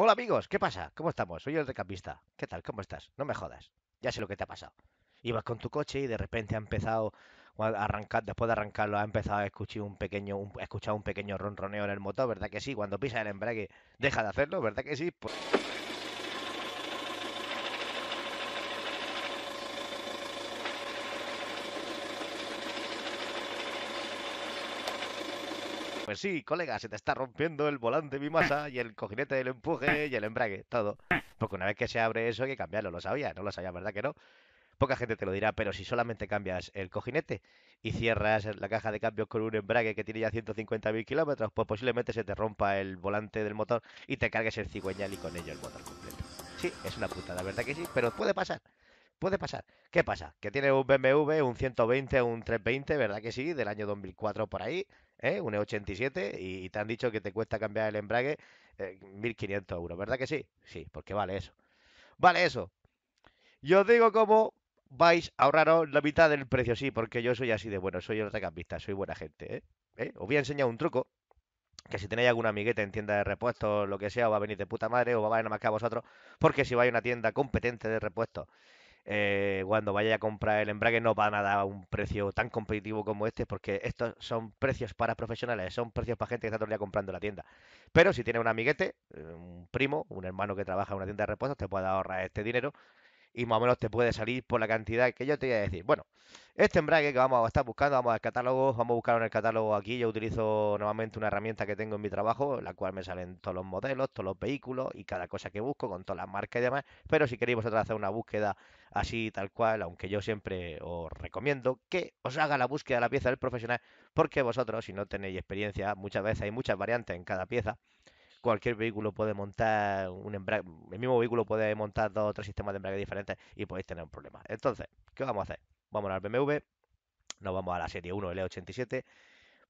Hola amigos, ¿qué pasa? ¿Cómo estamos? Soy el recapista. ¿Qué tal? ¿Cómo estás? No me jodas. Ya sé lo que te ha pasado. Ibas con tu coche y de repente ha empezado a arrancar, después de arrancarlo, ha empezado a escuchar un pequeño, un, un pequeño ronroneo en el motor, ¿verdad que sí? Cuando pisa el embrague, deja de hacerlo, ¿verdad que sí? Pues Pues sí, colega, se te está rompiendo el volante mi masa, y el cojinete del empuje y el embrague, todo. Porque una vez que se abre eso hay que cambiarlo, lo sabía, no lo sabía, ¿verdad que no? Poca gente te lo dirá, pero si solamente cambias el cojinete y cierras la caja de cambios con un embrague que tiene ya 150.000 kilómetros, pues posiblemente se te rompa el volante del motor y te cargues el cigüeñal y con ello el motor completo. Sí, es una putada, ¿verdad que sí? Pero puede pasar. Puede pasar. ¿Qué pasa? Que tiene un BMW, un 120, un 320, ¿verdad que sí? Del año 2004 por ahí, ¿eh? un E87, y, te han dicho que te cuesta cambiar el embrague 1.500 eh, euros, ¿verdad que sí? Sí, porque vale eso. Vale eso. Yo os digo cómo vais a ahorraros la mitad del precio, sí, porque yo soy así de bueno, soy un recambista, soy buena gente, ¿eh? ¿eh? Os voy a enseñar un truco que si tenéis alguna amigueta en tienda de repuestos, lo que sea, o va a venir de puta madre o va a venir más que a vosotros, porque si vais a una tienda competente de repuestos eh, cuando vaya a comprar el embrague no van a dar un precio tan competitivo como este, porque estos son precios para profesionales, son precios para gente que está todo el día comprando la tienda. Pero si tiene un amiguete, eh, un primo, un hermano que trabaja en una tienda de repuestos, te puede ahorrar este dinero y más o menos te puede salir por la cantidad que yo te voy a decir. Bueno, este embrague que vamos a estar buscando, vamos al catálogo, vamos a buscar en el catálogo aquí. Yo utilizo nuevamente una herramienta que tengo en mi trabajo, en la cual me salen todos los modelos, todos los vehículos y cada cosa que busco con todas las marcas y demás. Pero si queréis vosotros hacer una búsqueda así, tal cual, aunque yo siempre os recomiendo que os haga la búsqueda de la pieza del profesional, porque vosotros, si no tenéis experiencia, muchas veces hay muchas variantes en cada pieza cualquier vehículo puede montar un embrague, el mismo vehículo puede montar dos o tres sistemas de embrague diferentes y podéis tener un problema. Entonces, ¿qué vamos a hacer? Vamos al BMW, nos vamos a la serie 1 L87, e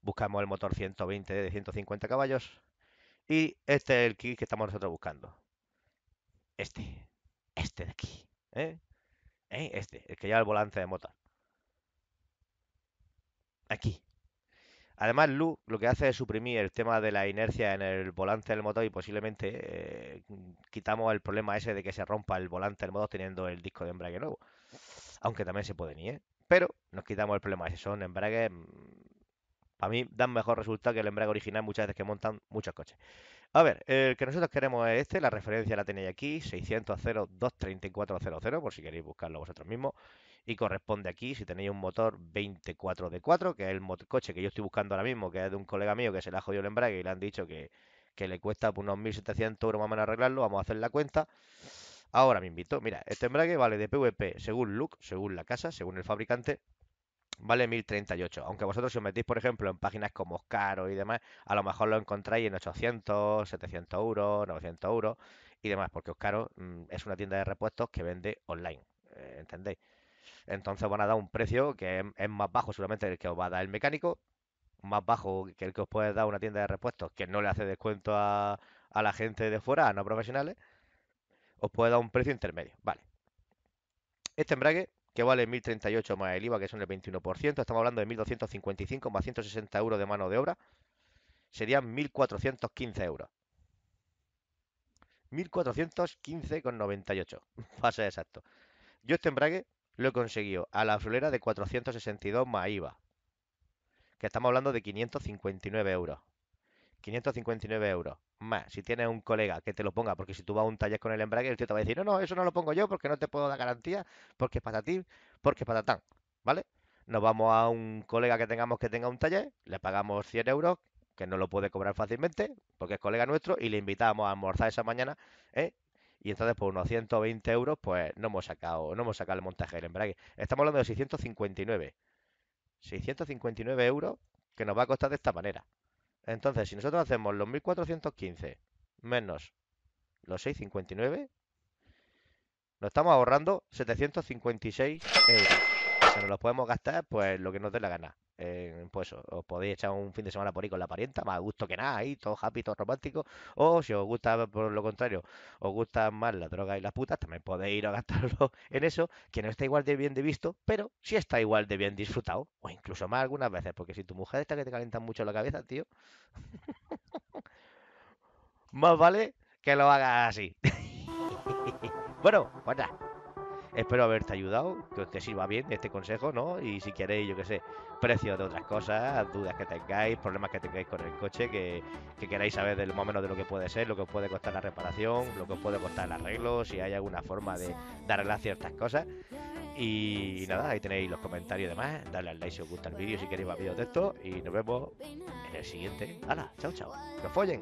buscamos el motor 120 de 150 caballos y este es el kit que estamos nosotros buscando. Este, este de aquí, ¿eh? ¿Eh? Este, el que lleva el volante de motor. Aquí, Además, Lu lo que hace es suprimir el tema de la inercia en el volante del motor y posiblemente eh, quitamos el problema ese de que se rompa el volante del motor teniendo el disco de embrague nuevo. Aunque también se puede ni, ¿eh? Pero nos quitamos el problema ese. Son embragues mm, para mí dan mejor resultado que el embrague original muchas veces que montan muchos coches. A ver, el que nosotros queremos es este, la referencia la tenéis aquí, 600 por si queréis buscarlo vosotros mismos. Y corresponde aquí, si tenéis un motor 24D4, que es el coche que yo estoy buscando ahora mismo, que es de un colega mío que se le ha jodido el embrague y le han dicho que, le cuesta unos 1.700 euros más o menos arreglarlo, vamos a hacer la cuenta. Ahora me invito, mira, este embrague vale de PVP según look, según la casa, según el fabricante, vale 1038. Aunque vosotros si os metéis, por ejemplo, en páginas como Oscaro y demás, a lo mejor lo encontráis en 800, 700 euros, 900 euros y demás, porque Oscaro mm, es una tienda de repuestos que vende online, eh, ¿entendéis? Entonces van a dar un precio que es, más bajo seguramente el que os va a dar el mecánico, más bajo que el que os puede dar una tienda de repuestos que no le hace descuento a, a la gente de fuera, a no profesionales, os puede dar un precio intermedio, vale. Este embrague que vale 1.038 más el IVA, que son el 21%. Estamos hablando de 1.255 más 160 euros de mano de obra. Serían 1.415 euros. 1.415,98, a ser exacto. Yo este embrague lo he conseguido a la florera de 462 más IVA, que estamos hablando de 559 euros. 559 euros más, si tienes un colega que te lo ponga, porque si tú vas a un taller con el embrague, el tío te va a decir, no, no, eso no lo pongo yo porque no te puedo dar garantía, porque es para ti, porque es para tan, ¿vale? Nos vamos a un colega que tengamos que tenga un taller, le pagamos 100 euros, que no lo puede cobrar fácilmente, porque es colega nuestro, y le invitamos a almorzar esa mañana, ¿eh? Y entonces por pues, unos 120 euros, pues no hemos sacado, no hemos sacado el montaje del embrague. Estamos hablando de 659. 659 euros que nos va a costar de esta manera. Entonces, si nosotros hacemos los 1415 menos los 659, nos estamos ahorrando 756 euros los podemos gastar, pues lo que nos dé la gana. Eh, pues os podéis echar un fin de semana por ahí con la parienta, más gusto que nada, ahí, todo happy, todo romántico. O si os gusta, por lo contrario, os gustan más las drogas y las putas, también podéis ir a gastarlo en eso, que no está igual de bien de visto, pero si está igual de bien disfrutado, o incluso más algunas veces, porque si tu mujer está que te calienta mucho la cabeza, tío, más vale que lo hagas así. bueno, pues Espero haberte ayudado, que te sirva bien este consejo, ¿no? Y si queréis, yo qué sé, precios de otras cosas, dudas que tengáis, problemas que tengáis con el coche, que, queráis saber de, más o menos de lo que puede ser, lo que os puede costar la reparación, lo que os puede costar el arreglo, si hay alguna forma de, darle a ciertas cosas. Y nada, ahí tenéis los comentarios y demás. Dale al like si os gusta el vídeo, si queréis más vídeos de esto. Y nos vemos en el siguiente. ¡Hala! ¡Chao, chao! ¡Que follen!